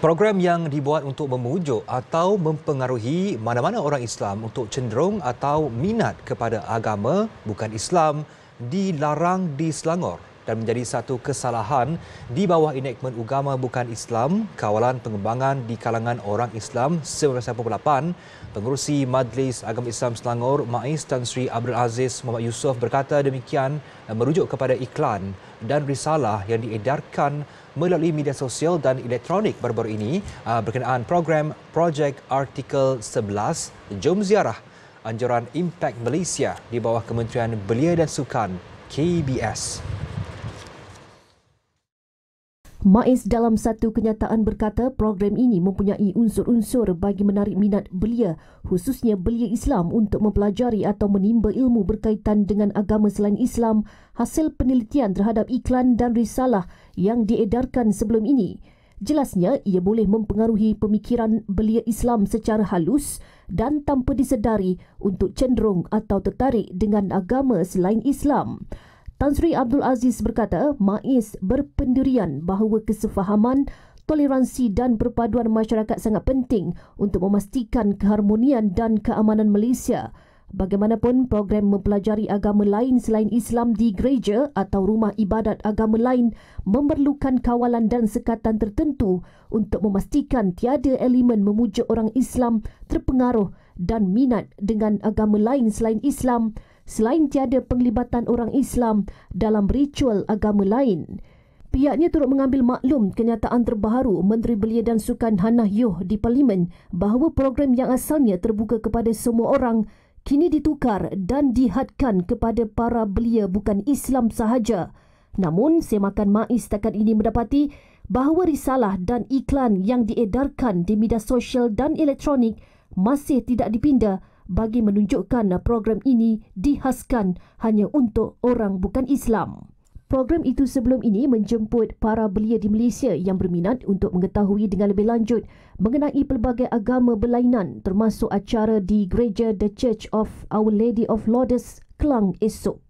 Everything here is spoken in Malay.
Program yang dibuat untuk memujuk atau mempengaruhi mana-mana orang Islam untuk cenderung atau minat kepada agama bukan Islam dilarang di Selangor dan menjadi satu kesalahan di bawah enactment agama bukan Islam kawalan pengembangan di kalangan orang Islam 1998 Pengurusi Majlis Agama Islam Selangor Maiz Tan Sri Abdul Aziz Muhammad Yusof berkata demikian eh, merujuk kepada iklan dan risalah yang diedarkan melalui media sosial dan elektronik baru-baru ini ah, berkenaan program Projek Artikel 11 Jom Ziarah Anjuran Impact Malaysia di bawah Kementerian Belia dan Sukan KBS. Maiz dalam satu kenyataan berkata program ini mempunyai unsur-unsur bagi menarik minat belia, khususnya belia Islam untuk mempelajari atau menimba ilmu berkaitan dengan agama selain Islam hasil penelitian terhadap iklan dan risalah yang diedarkan sebelum ini. Jelasnya, ia boleh mempengaruhi pemikiran belia Islam secara halus dan tanpa disedari untuk cenderung atau tertarik dengan agama selain Islam. Tan Sri Abdul Aziz berkata, Maiz berpendirian bahawa kesefahaman, toleransi dan perpaduan masyarakat sangat penting untuk memastikan keharmonian dan keamanan Malaysia. Bagaimanapun, program mempelajari agama lain selain Islam di gereja atau rumah ibadat agama lain memerlukan kawalan dan sekatan tertentu untuk memastikan tiada elemen memuja orang Islam terpengaruh dan minat dengan agama lain selain Islam selain tiada penglibatan orang Islam dalam ritual agama lain. Pihaknya turut mengambil maklum kenyataan terbaru Menteri Belia dan Sukan Hannah Yoh di Parlimen bahawa program yang asalnya terbuka kepada semua orang kini ditukar dan dihadkan kepada para belia bukan Islam sahaja. Namun, Semakan Mais setakat ini mendapati bahawa risalah dan iklan yang diedarkan di media sosial dan elektronik masih tidak dipindah bagi menunjukkan uh, program ini dihaskan hanya untuk orang bukan Islam. Program itu sebelum ini menjemput para belia di Malaysia yang berminat untuk mengetahui dengan lebih lanjut mengenai pelbagai agama berlainan termasuk acara di Gereja The Church of Our Lady of Lourdes Kelang esok.